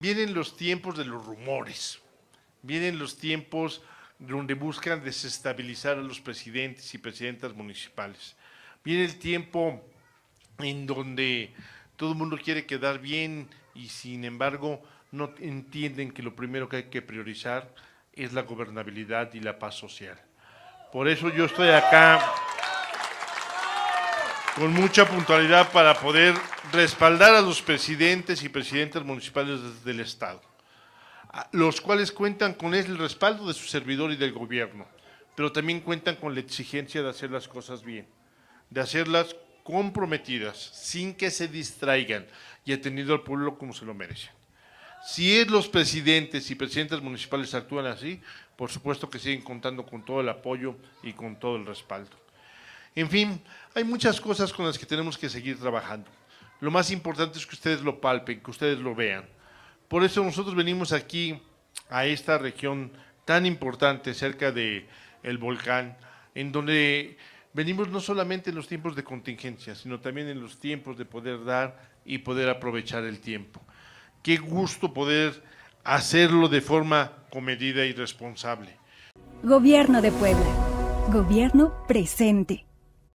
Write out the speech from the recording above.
Vienen los tiempos de los rumores, vienen los tiempos donde buscan desestabilizar a los presidentes y presidentas municipales. Viene el tiempo en donde todo el mundo quiere quedar bien y sin embargo no entienden que lo primero que hay que priorizar es la gobernabilidad y la paz social. Por eso yo estoy acá con mucha puntualidad para poder respaldar a los presidentes y presidentas municipales del Estado, los cuales cuentan con el respaldo de su servidor y del gobierno, pero también cuentan con la exigencia de hacer las cosas bien, de hacerlas comprometidas, sin que se distraigan y atendiendo al pueblo como se lo merecen. Si es los presidentes y presidentas municipales actúan así, por supuesto que siguen contando con todo el apoyo y con todo el respaldo. En fin, hay muchas cosas con las que tenemos que seguir trabajando. Lo más importante es que ustedes lo palpen, que ustedes lo vean. Por eso nosotros venimos aquí a esta región tan importante cerca de el volcán, en donde venimos no solamente en los tiempos de contingencia, sino también en los tiempos de poder dar y poder aprovechar el tiempo. Qué gusto poder hacerlo de forma comedida y responsable. Gobierno de Puebla. Gobierno presente.